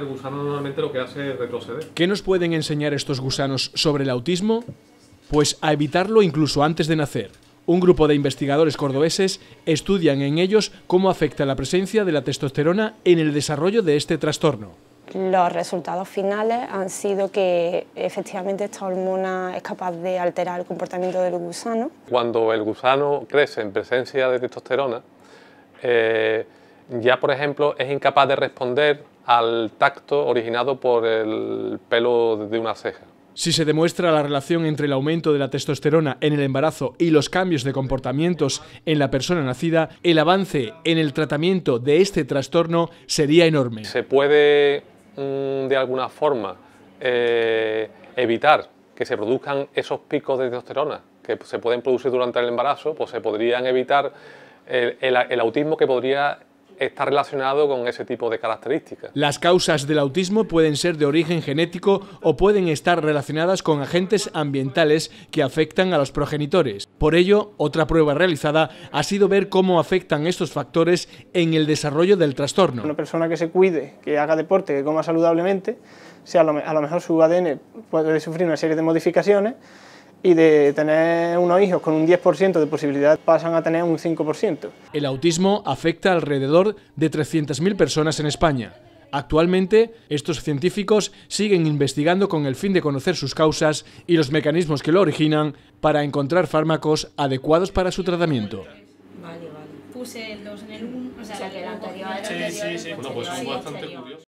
el gusano normalmente lo que hace es retroceder. ¿Qué nos pueden enseñar estos gusanos sobre el autismo? Pues a evitarlo incluso antes de nacer. Un grupo de investigadores cordobeses estudian en ellos cómo afecta la presencia de la testosterona en el desarrollo de este trastorno. Los resultados finales han sido que efectivamente esta hormona es capaz de alterar el comportamiento del gusano. Cuando el gusano crece en presencia de testosterona, eh, ya por ejemplo es incapaz de responder al tacto originado por el pelo de una ceja. Si se demuestra la relación entre el aumento de la testosterona en el embarazo y los cambios de comportamientos en la persona nacida, el avance en el tratamiento de este trastorno sería enorme. Se puede, mm, de alguna forma, eh, evitar que se produzcan esos picos de testosterona que se pueden producir durante el embarazo, pues se podrían evitar el, el autismo que podría está relacionado con ese tipo de características. Las causas del autismo pueden ser de origen genético o pueden estar relacionadas con agentes ambientales que afectan a los progenitores. Por ello, otra prueba realizada ha sido ver cómo afectan estos factores en el desarrollo del trastorno. Una persona que se cuide, que haga deporte, que coma saludablemente, sea a lo mejor su ADN puede sufrir una serie de modificaciones y de tener unos hijos con un 10% de posibilidad pasan a tener un 5%. El autismo afecta alrededor de 300.000 personas en España. Actualmente, estos científicos siguen investigando con el fin de conocer sus causas y los mecanismos que lo originan para encontrar fármacos adecuados para su tratamiento. Vale, vale. Puse el 2 en el 1, o sea, que el anterior. Sí, sí, sí. Bueno, pues son bastante curiosos.